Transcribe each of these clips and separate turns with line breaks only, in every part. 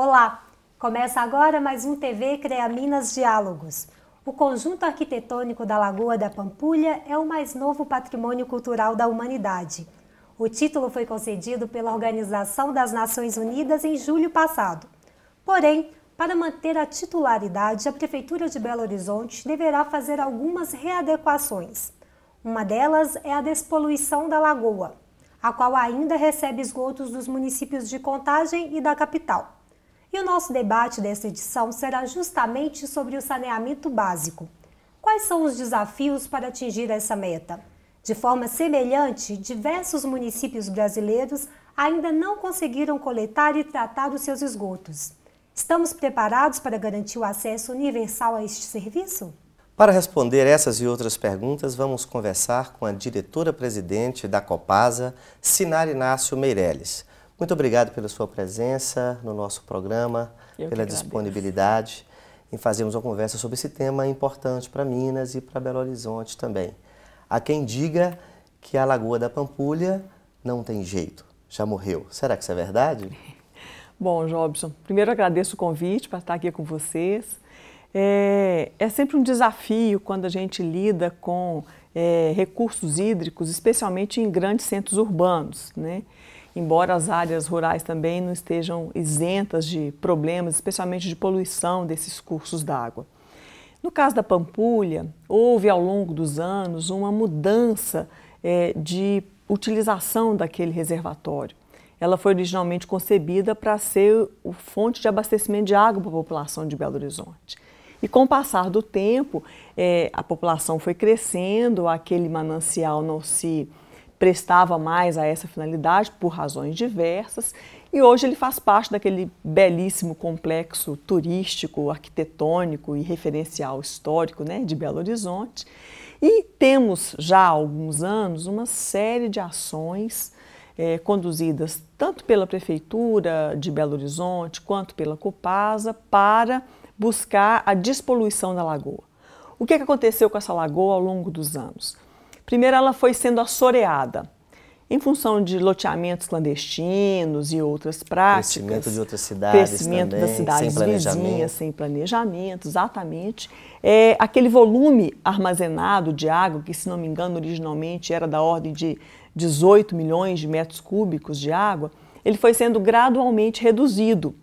Olá! Começa agora mais um TV CREA Minas Diálogos. O conjunto arquitetônico da Lagoa da Pampulha é o mais novo patrimônio cultural da humanidade. O título foi concedido pela Organização das Nações Unidas em julho passado. Porém, para manter a titularidade, a Prefeitura de Belo Horizonte deverá fazer algumas readequações. Uma delas é a despoluição da lagoa, a qual ainda recebe esgotos dos municípios de Contagem e da capital. E o nosso debate desta edição será justamente sobre o saneamento básico. Quais são os desafios para atingir essa meta? De forma semelhante, diversos municípios brasileiros ainda não conseguiram coletar e tratar os seus esgotos. Estamos preparados para garantir o acesso universal a este serviço?
Para responder essas e outras perguntas, vamos conversar com a diretora-presidente da Copasa, Sinara Inácio Meirelles. Muito obrigado pela sua presença no nosso programa, Eu pela disponibilidade em fazermos uma conversa sobre esse tema importante para Minas e para Belo Horizonte também. Há quem diga que a Lagoa da Pampulha não tem jeito, já morreu. Será que isso é verdade?
Bom, Jobson, primeiro agradeço o convite para estar aqui com vocês. É, é sempre um desafio quando a gente lida com é, recursos hídricos, especialmente em grandes centros urbanos, né? embora as áreas rurais também não estejam isentas de problemas, especialmente de poluição desses cursos d'água. No caso da Pampulha, houve ao longo dos anos uma mudança é, de utilização daquele reservatório. Ela foi originalmente concebida para ser fonte de abastecimento de água para a população de Belo Horizonte. E com o passar do tempo, é, a população foi crescendo, aquele manancial não se prestava mais a essa finalidade por razões diversas e hoje ele faz parte daquele belíssimo complexo turístico, arquitetônico e referencial histórico né, de Belo Horizonte. E temos já há alguns anos uma série de ações é, conduzidas tanto pela Prefeitura de Belo Horizonte quanto pela Copasa para buscar a despoluição da lagoa. O que, é que aconteceu com essa lagoa ao longo dos anos? Primeiro, ela foi sendo assoreada. Em função de loteamentos clandestinos e outras
práticas. Crescimento de outras cidades. Crescimento também, das cidades sem vizinhas,
sem planejamento, exatamente. É, aquele volume armazenado de água, que, se não me engano, originalmente era da ordem de 18 milhões de metros cúbicos de água, ele foi sendo gradualmente reduzido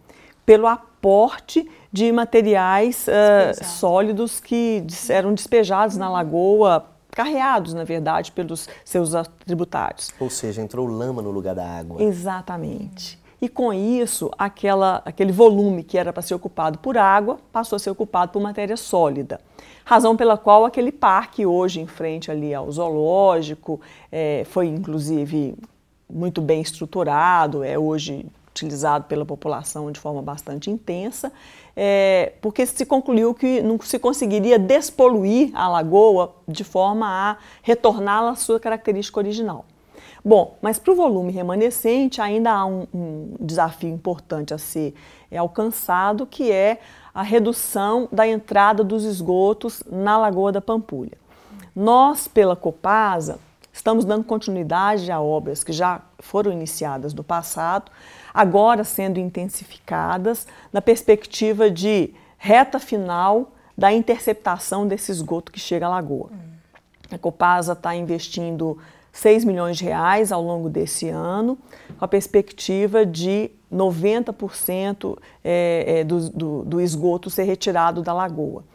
pelo aporte de materiais uh, sólidos que eram despejados na lagoa carreados, na verdade, pelos seus tributários. Ou
seja, entrou lama no lugar da água.
Exatamente. E com isso, aquela, aquele volume que era para ser ocupado por água passou a ser ocupado por matéria sólida. Razão pela qual aquele parque, hoje em frente ali ao zoológico, é, foi inclusive muito bem estruturado, é hoje utilizado pela população de forma bastante intensa, é, porque se concluiu que não se conseguiria despoluir a lagoa de forma a retorná-la à sua característica original. Bom, mas para o volume remanescente ainda há um, um desafio importante a ser é, alcançado, que é a redução da entrada dos esgotos na Lagoa da Pampulha. Nós, pela Copasa, estamos dando continuidade a obras que já foram iniciadas no passado, agora sendo intensificadas na perspectiva de reta final da interceptação desse esgoto que chega à lagoa. Hum. A Copasa está investindo 6 milhões de reais ao longo desse ano, com a perspectiva de 90% é, é, do, do, do esgoto ser retirado da lagoa,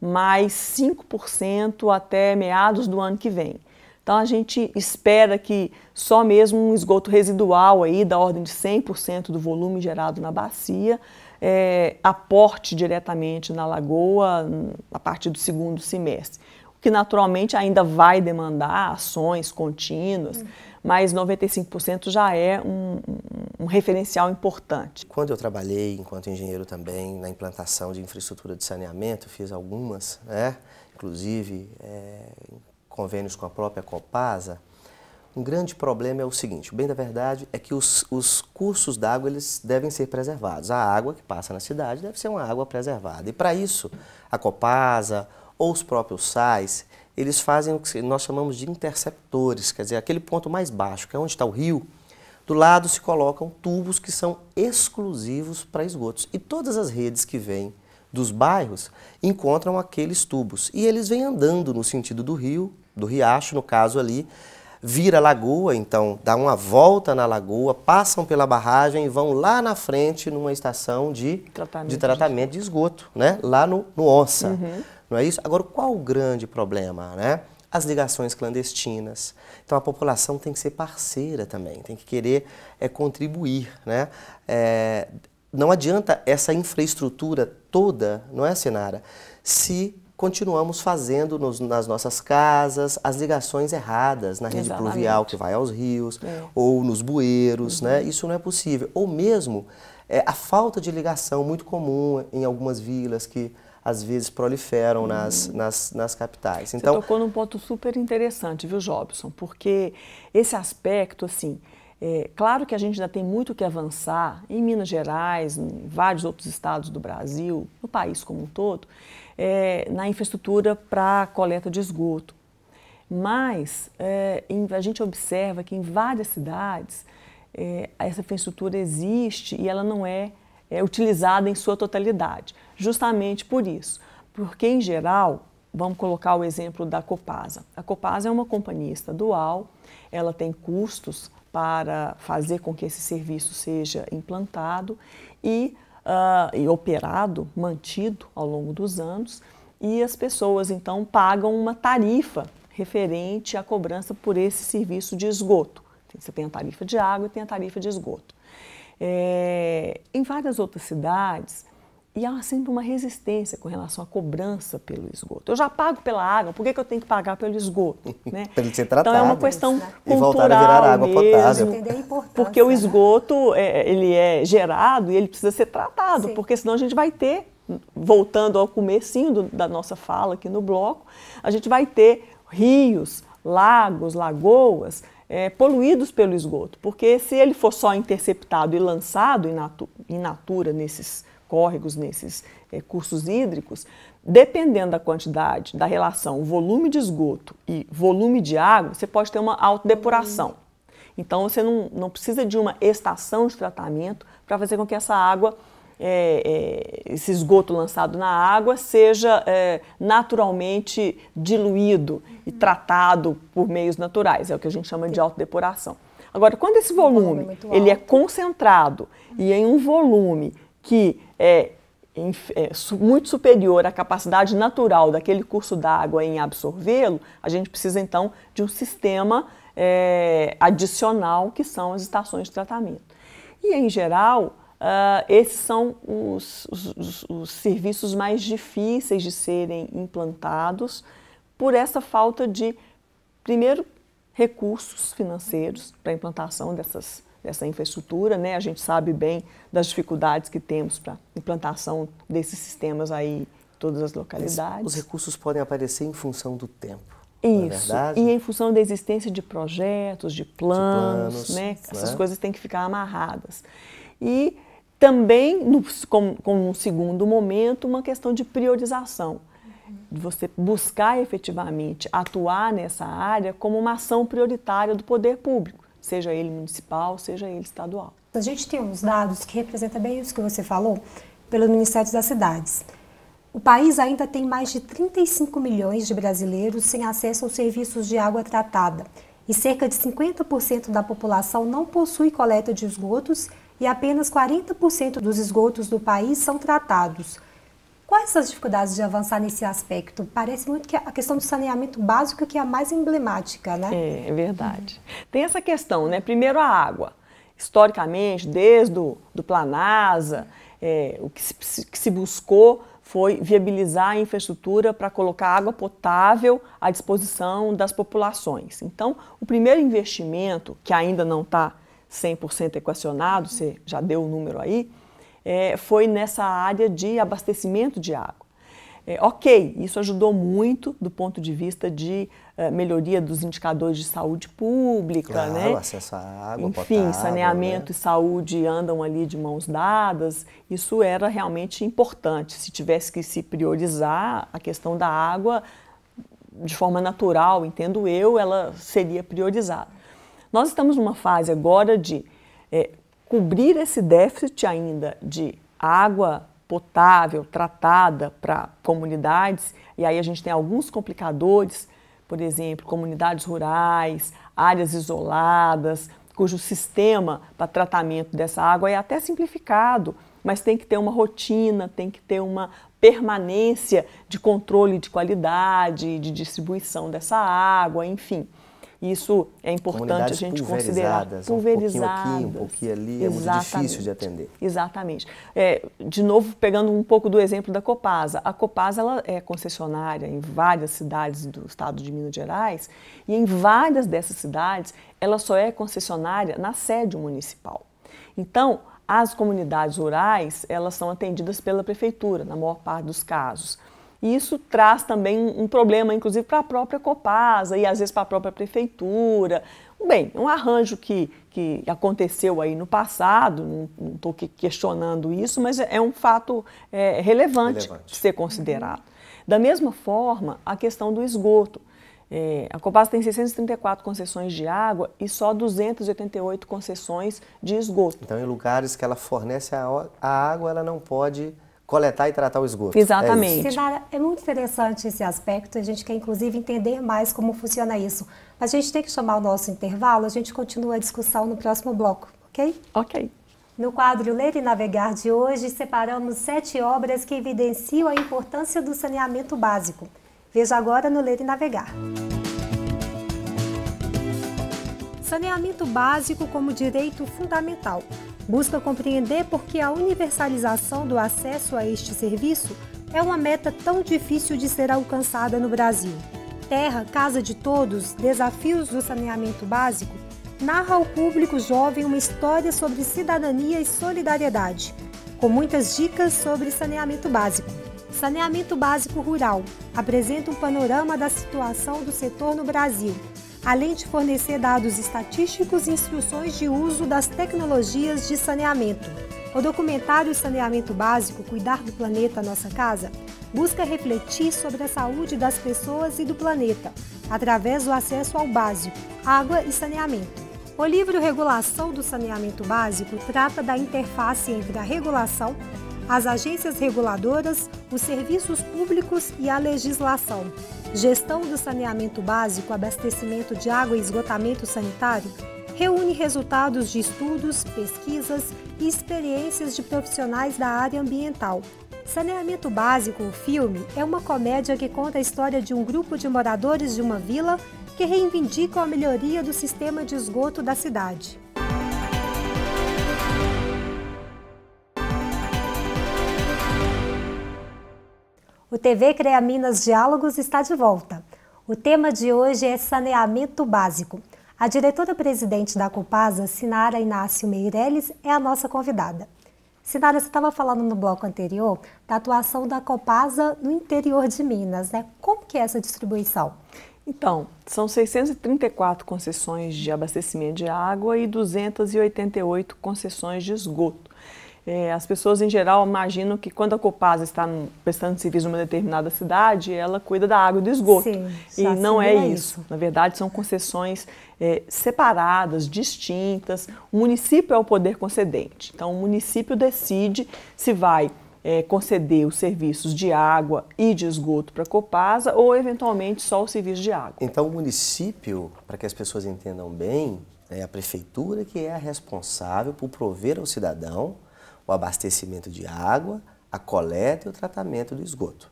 mais 5% até meados do ano que vem. Então a gente espera que só mesmo um esgoto residual aí da ordem de 100% do volume gerado na bacia é, aporte diretamente na lagoa hum, a partir do segundo semestre. O que naturalmente ainda vai demandar ações contínuas, uhum. mas 95% já é um,
um, referencial importante. Quando eu trabalhei enquanto engenheiro também na implantação de infraestrutura de saneamento, fiz algumas, né? inclusive é, convênios com a própria Copasa, um grande problema é o seguinte, bem da verdade é que os, os cursos d'água eles devem ser preservados. A água que passa na cidade deve ser uma água preservada. E para isso, a Copasa ou os próprios SAIS, eles fazem o que nós chamamos de interceptores, quer dizer, aquele ponto mais baixo, que é onde está o rio, do lado se colocam tubos que são exclusivos para esgotos. E todas as redes que vêm dos bairros encontram aqueles tubos. E eles vêm andando no sentido do rio, do riacho, no caso ali, vira a lagoa, então dá uma volta na lagoa, passam pela barragem e vão lá na frente numa estação de tratamento de, tratamento de esgoto, né? lá no, no Onça. Uhum. Não é isso? Agora, qual o grande problema? Né? As ligações clandestinas. Então a população tem que ser parceira também, tem que querer é, contribuir. Né? É, não adianta essa infraestrutura toda, não é, Sinara, se continuamos fazendo nos, nas nossas casas as ligações erradas na rede Exatamente. pluvial que vai aos rios é. ou nos bueiros, né? uhum. né? Isso não é possível. Ou mesmo é, a falta de ligação muito comum em algumas vilas que às vezes proliferam uhum. nas, nas, nas, capitais. Então, Você
tocou num ponto super interessante, viu, Jobson? Porque esse aspecto, assim, é, claro que a gente ainda tem muito que avançar em Minas Gerais, em vários outros estados do Brasil, no país como um todo, é, na infraestrutura para coleta de esgoto. Mas é, em, a gente observa que em várias cidades é, essa infraestrutura existe e ela não é, é utilizada em sua totalidade, justamente por isso. Porque, em geral, vamos colocar o exemplo da Copasa. A Copasa é uma companhia estadual, ela tem custos para fazer com que esse serviço seja implantado e, uh, e operado, mantido ao longo dos anos, e as pessoas então pagam uma tarifa referente à cobrança por esse serviço de esgoto. Você tem a tarifa de água e tem a tarifa de esgoto. É, em várias outras cidades, e há sempre uma resistência com relação à cobrança pelo esgoto. Eu já pago pela água, por que, que eu tenho que pagar pelo esgoto?
Né? Para ele ser tratado. Então é uma questão cultural E voltar a virar água mesmo, potável.
Porque né? o esgoto, é, é, ele é gerado e ele precisa ser tratado, Sim. porque senão a gente vai ter, voltando ao comecinho do, da nossa fala aqui no bloco, a gente vai ter rios, lagos, lagoas é, poluídos pelo esgoto, porque se ele for só interceptado e lançado in, natu in natura nesses córregos, nesses é, cursos hídricos, dependendo da quantidade, da relação volume de esgoto e volume de água, você pode ter uma autodepuração. Então você não, não precisa de uma estação de tratamento para fazer com que essa água, é, é, esse esgoto lançado na água, seja é, naturalmente diluído e tratado por meios naturais. É o que a gente chama de autodepuração. Agora, quando esse volume, é volume ele é concentrado uhum. e em um volume que é, é muito superior à capacidade natural daquele curso d'água em absorvê-lo, a gente precisa então de um sistema é, adicional que são as estações de tratamento. E em geral, Uh, esses são os, os, os, serviços mais difíceis de serem implantados por essa falta de, primeiro, recursos financeiros para a implantação dessas dessa infraestrutura, né? A gente sabe bem das dificuldades que temos para implantação desses sistemas
aí em todas as localidades. Os recursos podem aparecer em função do tempo. É Isso. É e
em função da existência de projetos, de planos, de planos né? né? Essas coisas têm que ficar amarradas. E também, no, como um segundo momento, uma questão de priorização você buscar efetivamente atuar nessa área como uma ação prioritária do poder público seja ele municipal, seja ele estadual.
A gente tem uns dados que representam bem isso que você falou, pelo Ministério das Cidades. O país ainda tem mais de 35 milhões de brasileiros sem acesso aos serviços de água tratada e cerca de 50% da população não possui coleta de esgotos e apenas 40% dos esgotos do país são tratados. Quais são as dificuldades de avançar nesse aspecto? Parece muito que a questão do saneamento básico que é a mais emblemática, né? É, é verdade.
Uhum. Tem essa questão, né? Primeiro a água. Historicamente, desde o do Planasa, é, o que se, que se buscou foi viabilizar a infraestrutura para colocar água potável à disposição das populações. Então, o primeiro investimento, que ainda não está 100% equacionado, você já deu o número aí, é, foi nessa área de abastecimento de água. É, ok, isso ajudou muito do ponto de vista de uh, melhoria dos indicadores de saúde pública, claro, né? acesso
à água, Enfim, potável, né? saneamento
né? e saúde andam ali de mãos dadas. Isso era realmente importante. Se tivesse que se priorizar a questão da água de forma natural, entendo eu, ela seria priorizada. Nós estamos numa fase agora de é, cobrir esse déficit ainda de água potável, tratada para comunidades, e aí a gente tem alguns complicadores, por exemplo, comunidades rurais, áreas isoladas, cujo sistema para tratamento dessa água é até simplificado, mas tem que ter uma rotina, tem que ter uma permanência de controle de qualidade, de distribuição dessa água, enfim. E isso é importante a gente considerar. Pulverizadas. Um pouquinho aqui, um
pouquinho ali, Exatamente. é muito difícil de atender.
Exatamente. É, de novo, pegando um pouco do exemplo da Copasa. A Copasa ela é concessionária em várias cidades do estado de Minas Gerais e em várias dessas cidades ela só é concessionária na sede municipal. Então, as comunidades rurais, elas são atendidas pela prefeitura, na maior parte dos casos. E isso traz também um problema, inclusive, para a própria Copasa e às vezes para a própria prefeitura. Bem, um arranjo que, que aconteceu aí no passado, não estou questionando isso, mas é, é um fato é, relevante, relevante, de ser considerado. Da mesma forma, a questão do esgoto. É, a Copasa tem 634 concessões de água e só 288 concessões
de esgoto. Então, em lugares que ela fornece a, a água, ela não pode coletar e tratar o esgoto. É Exatamente. É
é muito interessante esse aspecto, a gente quer inclusive entender mais como funciona isso. A gente tem que chamar o nosso intervalo, a gente continua a discussão no próximo bloco, ok? Ok. No quadro Ler e Navegar de hoje, separamos sete obras que evidenciam a importância do saneamento básico. Veja agora no Ler e Navegar. Saneamento básico como direito fundamental busca compreender por que a universalização do acesso a este serviço é uma meta tão difícil de ser alcançada no Brasil. Terra, Casa de Todos, Desafios do Saneamento Básico, narra ao público jovem uma história sobre cidadania e solidariedade, com muitas dicas sobre saneamento básico. Saneamento Básico Rural apresenta um panorama da situação do setor no Brasil, além de fornecer dados estatísticos e instruções de uso das tecnologias de saneamento. O documentário Saneamento Básico Cuidar do Planeta Nossa Casa busca refletir sobre a saúde das pessoas e do planeta, através do acesso ao básico, água e saneamento. O livro Regulação do Saneamento Básico trata da interface entre a regulação as agências reguladoras, os serviços públicos e a legislação. Gestão do saneamento básico, abastecimento de água e esgotamento sanitário reúne resultados de estudos, pesquisas e experiências de profissionais da área ambiental. Saneamento Básico, o filme, é uma comédia que conta a história de um grupo de moradores de uma vila que reivindicam a melhoria do sistema de esgoto da cidade. O TV CREA Minas Diálogos está de volta. O tema de hoje é saneamento básico. A diretora-presidente da Copasa, Sinara Inácio Meirelles, é a nossa convidada. Sinara, você estava falando no bloco anterior da atuação da Copasa no interior de Minas, né? Como que é essa distribuição? Então, são
634 concessões de abastecimento de água e 288 concessões de esgoto. É, as pessoas, em geral, imaginam que quando a Copasa está prestando serviço em uma determinada cidade, ela cuida da água e do esgoto. Sim, e não é isso. isso. Na verdade, são concessões é, separadas, distintas. O município é o poder concedente. Então, o município decide se vai é, conceder os serviços de
água e de esgoto para a Copasa
ou, eventualmente, só o serviço de água.
Então, o município, para que as pessoas entendam bem, é a prefeitura que é a responsável por prover ao cidadão o abastecimento de água, a coleta e o tratamento do esgoto.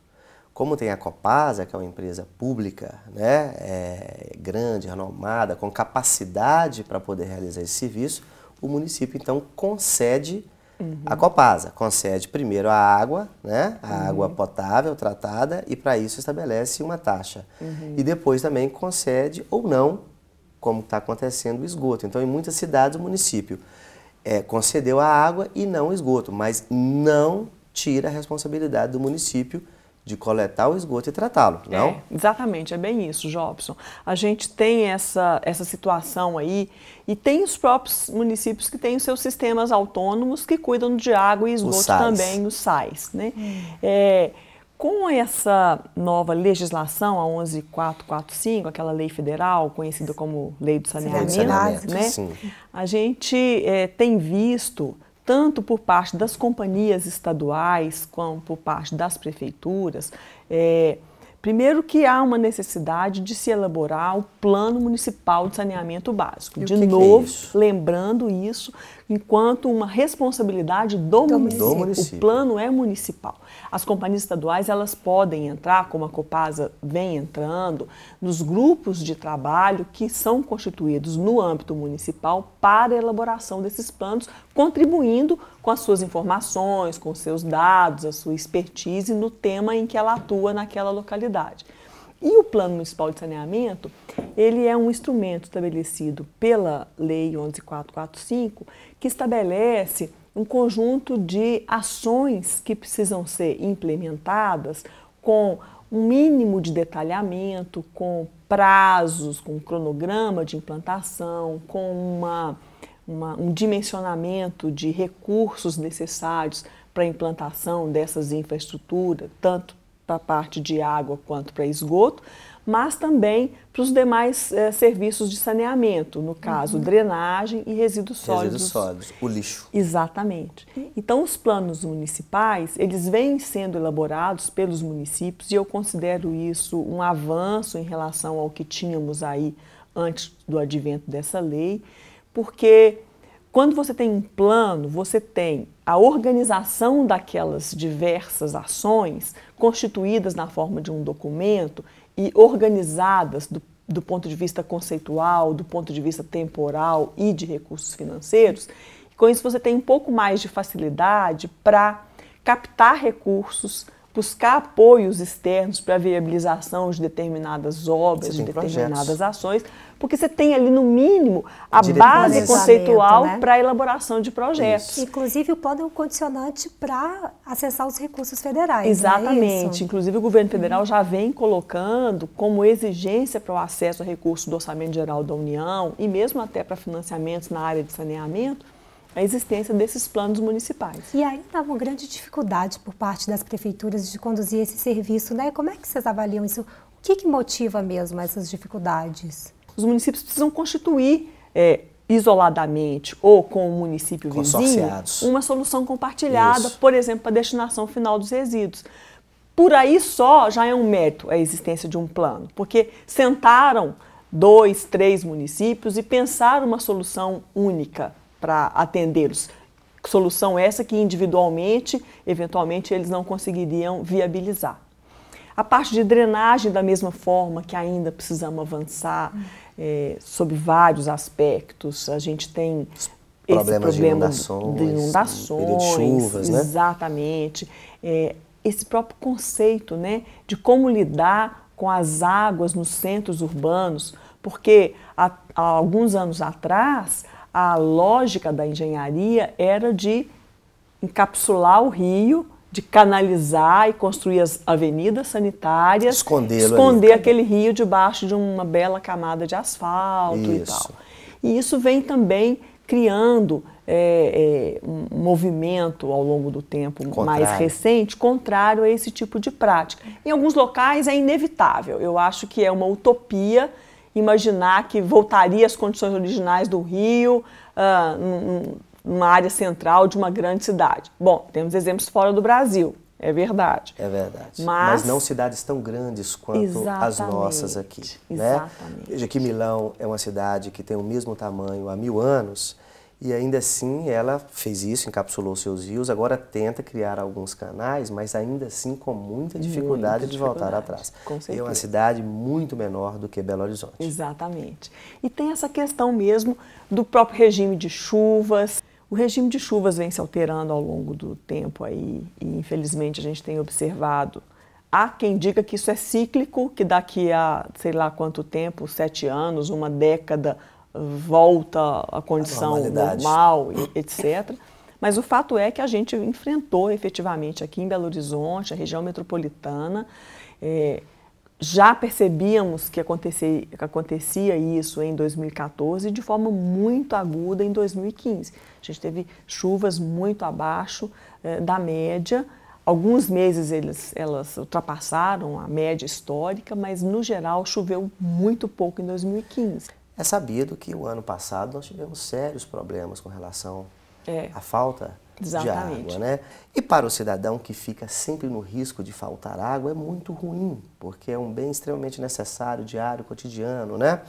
Como tem a Copasa, que é uma empresa pública, né, é grande, renomada, com capacidade para poder realizar esse serviço, o município então concede uhum. a Copasa, concede primeiro a água, né, a uhum. água potável tratada e para isso estabelece uma taxa. Uhum. E depois também concede ou não, como está acontecendo, o esgoto. Então, em muitas cidades, o município é, concedeu a água e não o esgoto, mas não tira a responsabilidade do município de coletar o esgoto e tratá-lo, é, não? É,
exatamente, é bem isso, Jobson. A gente tem essa, essa situação aí e tem os próprios municípios que têm os seus sistemas autônomos que cuidam de água e esgoto os também, os SAIS, né? Hum. É, com essa nova legislação, a 11445, aquela lei federal conhecida como Lei do Saneamento, Sim, saneamento né? Sim. a gente é, tem visto, tanto por parte das companhias estaduais quanto por parte das prefeituras, é, Primeiro que há uma necessidade de se elaborar o Plano Municipal de Saneamento Básico. E de que novo, que é isso? lembrando isso, enquanto uma responsabilidade do, do, município. município. O plano é municipal. As companhias estaduais elas podem entrar, como a Copasa vem entrando, nos grupos de trabalho que são constituídos no âmbito municipal para a elaboração desses planos, contribuindo com as suas informações, com seus dados, a sua expertise no tema em que ela atua naquela localidade. E o Plano Municipal de Saneamento, ele é um instrumento estabelecido pela Lei 11445, que estabelece um conjunto de ações que precisam ser implementadas com um mínimo de detalhamento, com prazos, com um cronograma de implantação, com uma, uma, um dimensionamento de recursos necessários para a implantação dessas infraestruturas, tanto para a parte de água quanto para esgoto, mas também para os demais é, serviços de saneamento, no caso uhum. drenagem e resíduos sólidos. Resíduos
sólidos, o lixo.
Exatamente. Então os planos municipais, eles vêm sendo elaborados pelos municípios e eu considero isso um avanço em relação ao que tínhamos aí antes do advento dessa lei, porque quando você tem um plano, você tem a organização daquelas diversas ações constituídas na forma de um documento e organizadas do, do ponto de vista conceitual, do ponto de vista temporal e de recursos financeiros. com isso, você tem um pouco mais de facilidade para captar recursos buscar apoios externos para viabilização de determinadas obras, de determinadas projetos. ações, porque você tem ali, no mínimo, a base conceitual né?
para a elaboração de projetos. Isso. Inclusive, o plano é um condicionante para acessar os recursos federais. Né? Exatamente. É
Inclusive, o governo federal uhum. já vem colocando como exigência para o acesso a recursos do Orçamento Geral da União e mesmo até para financiamentos na área de saneamento, a existência
desses planos municipais. E ainda há tá uma grande dificuldade por parte das prefeituras de conduzir esse serviço, né? Como é que vocês avaliam isso? O que, que motiva mesmo essas dificuldades?
Os municípios precisam constituir é, isoladamente ou com o município vizinho uma solução compartilhada, Isso. por exemplo, para a destinação final dos resíduos. Por aí só já é um mérito a existência de um plano, porque sentaram dois, três municípios e pensaram uma solução única para atendê-los. Solução essa que individualmente, eventualmente, eles não conseguiriam viabilizar. A parte de drenagem, da mesma forma que ainda precisamos avançar é, hum. eh, sobre vários aspectos, a gente tem problemas esse problema de inundações, de inundações de chuvas, né? exatamente. É, esse próprio conceito, né, de como lidar com as águas nos centros urbanos, porque há, há alguns anos atrás a lógica da engenharia era de encapsular o rio, de canalizar e construir as avenidas sanitárias, esconder, esconder aquele rio debaixo de uma bela camada de asfalto isso. e tal. E isso vem também criando é, é, um movimento ao longo do tempo contrário. mais recente contrário a esse tipo de prática. Em alguns locais é inevitável. Eu acho que é uma utopia imaginar que voltaria às condições originais do Rio, uh, numa área central de uma grande cidade. Bom, temos exemplos fora do Brasil, é verdade. É
verdade. Mas, Mas não cidades tão grandes quanto as nossas aqui. Né? Exatamente. Veja que Milão é uma cidade que tem o mesmo tamanho há mil anos e ainda assim ela fez isso, encapsulou seus rios, agora tenta criar alguns canais, mas ainda assim com muita dificuldade muita de dificuldade, voltar atrás. Com certeza. É uma cidade muito menor do que Belo Horizonte.
Exatamente. E tem essa questão mesmo do próprio regime de chuvas. O regime de chuvas vem se alterando ao longo do tempo aí, e infelizmente a gente tem observado Há quem diga que isso é cíclico, que daqui a sei lá quanto tempo, sete anos, uma década, volta à condição normal, etc. Mas o fato é que a gente enfrentou efetivamente aqui em Belo Horizonte, a região metropolitana, é, já percebíamos que acontecia, que acontecia isso em 2014 de forma muito aguda em 2015. A gente teve chuvas muito abaixo é, da média. Alguns meses eles, elas ultrapassaram a média histórica, mas no geral choveu muito pouco em 2015.
É sabido que o ano passado nós tivemos sérios problemas com relação é. à falta
Exatamente. de
água, né? E para o cidadão que fica sempre no risco de faltar água é muito ruim, porque é um bem extremamente necessário, diário, cotidiano, né?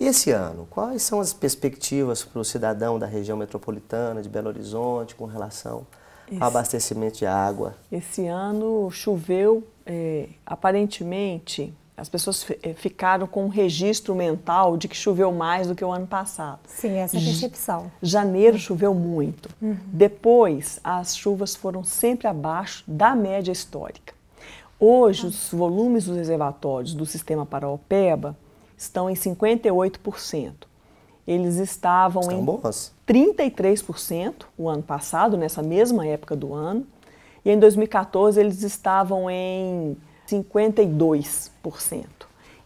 E esse ano, quais são as perspectivas para o cidadão da região metropolitana de Belo Horizonte com relação esse, ao abastecimento de água?
Esse ano choveu, é, aparentemente, as pessoas eh, ficaram com um registro mental de que choveu mais do que o ano passado. Sim, essa é a
percepção.
Janeiro choveu muito. Uhum. Depois, as chuvas foram sempre abaixo da média histórica. Hoje, os volumes dos reservatórios do sistema OPEBA estão em 58%. Eles estavam estão em boas. 33% o ano passado, nessa mesma época do ano. E em 2014, eles estavam em 52%.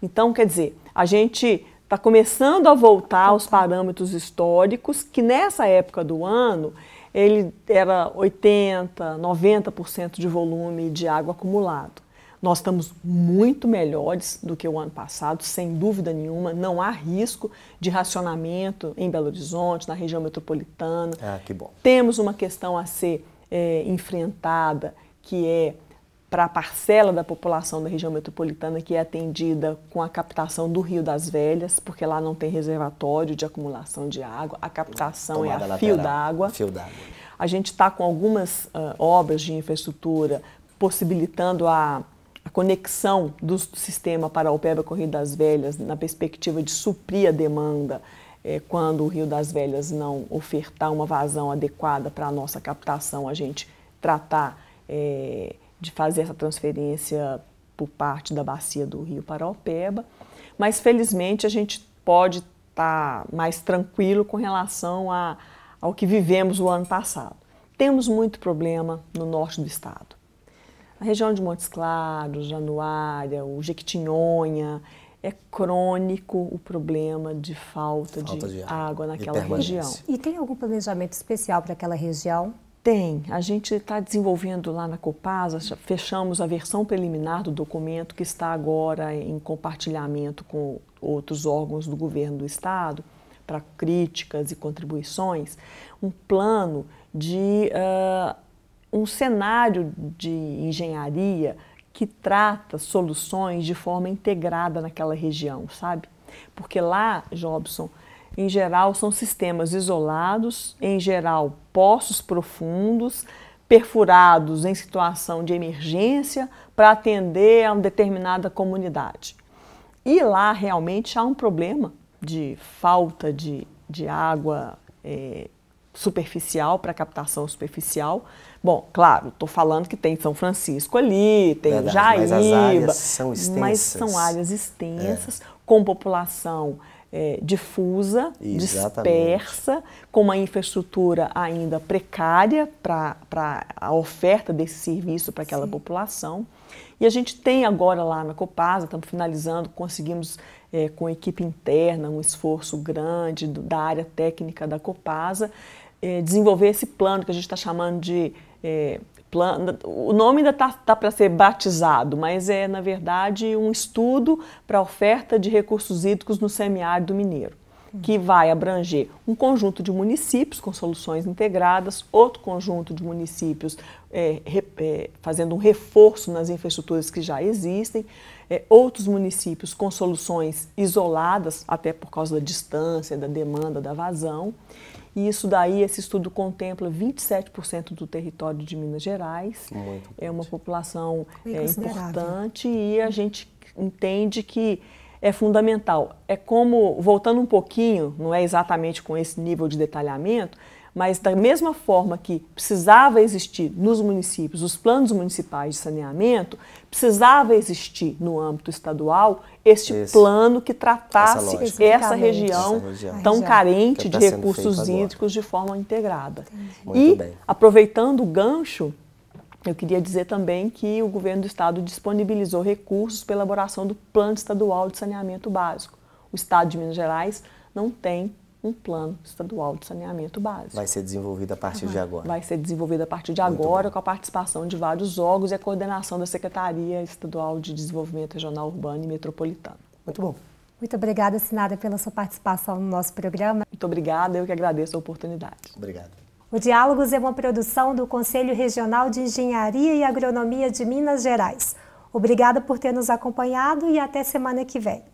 Então, quer dizer, a gente está começando a voltar aos parâmetros históricos, que nessa época do ano ele era 80, 90% de volume de água acumulado. Nós estamos muito melhores do que o ano passado, sem dúvida nenhuma. Não há risco de racionamento em Belo Horizonte, na região metropolitana. Ah, que bom. Temos uma questão a ser é, enfrentada, que é para a parcela da população da região metropolitana que é atendida com a captação do Rio das Velhas, porque lá não tem reservatório de acumulação de água, a captação Tomada é a fio d'água. A gente está com algumas uh, obras de infraestrutura possibilitando a, a conexão do sistema para a Upeba com o Rio das Velhas, na perspectiva de suprir a demanda é, quando o Rio das Velhas não ofertar uma vazão adequada para a nossa captação, a gente tratar. É, de fazer essa transferência por parte da bacia do Rio para mas felizmente a gente pode estar tá mais tranquilo com relação a, ao que vivemos o ano passado. Temos muito problema no norte do estado. A região de Montes Claros, Januária, o Jequitinhonha, é crônico o problema de falta, falta de, de, água naquela região. E tem algum planejamento especial para aquela região? Tem. A gente está desenvolvendo lá na Copasa, fechamos a versão preliminar do documento que está agora em compartilhamento com outros órgãos do governo do Estado para críticas e contribuições, um plano de uh, um cenário de engenharia que trata soluções de forma integrada naquela região, sabe? Porque lá, Jobson, em geral, são sistemas isolados, em geral, poços profundos, perfurados em situação de emergência para atender a uma determinada comunidade. E lá realmente há um problema de falta de, de água é, superficial para captação superficial. Bom, claro, estou falando que tem São Francisco ali, tem Verdade, Jaíba, mas, são, mas são áreas é. extensas é. com população é, difusa, Exatamente. dispersa, com uma infraestrutura ainda precária para a oferta desse serviço para aquela Sim. população. E a gente tem agora lá na Copasa, estamos finalizando, conseguimos é, com a equipe interna um esforço grande do, da área técnica da Copasa, é, desenvolver esse plano que a gente está chamando de é, plano. O nome ainda está tá, tá para ser batizado, mas é, na verdade, um estudo para oferta de recursos hídricos no semiárido mineiro, que vai abranger um conjunto de municípios com soluções integradas, outro conjunto de municípios é, re, é, fazendo um reforço nas infraestruturas que já existem, é, outros municípios com soluções isoladas, até por causa da distância, da demanda, da vazão. E isso daí, esse estudo contempla 27% do território de Minas Gerais. Muito é uma população é, importante e a gente entende que é fundamental. É como, voltando um pouquinho, não é exatamente com esse nível de detalhamento, mas da mesma forma que precisava existir nos municípios os planos municipais de saneamento, precisava existir no âmbito estadual este Esse, plano que tratasse essa, essa, região, essa região tão carente tá de recursos hídricos de forma integrada. e bem. aproveitando o gancho, eu queria dizer também que o governo do estado disponibilizou recursos para elaboração do Plano Estadual de Saneamento Básico. O estado de Minas Gerais não tem um plano estadual de saneamento básico. Vai ser
desenvolvido a partir uhum. de agora. Vai
ser desenvolvido a partir de Muito agora, bom. com a participação de vários órgãos e a coordenação da Secretaria
Estadual de Desenvolvimento Regional Urbano e Metropolitano. Muito bom. Muito obrigada, Sinada, pela sua participação no nosso programa. Muito obrigada, eu que agradeço a oportunidade. Obrigado. O Diálogos é uma produção do Conselho Regional de Engenharia e Agronomia de Minas Gerais. Obrigada por ter nos acompanhado e até semana que vem.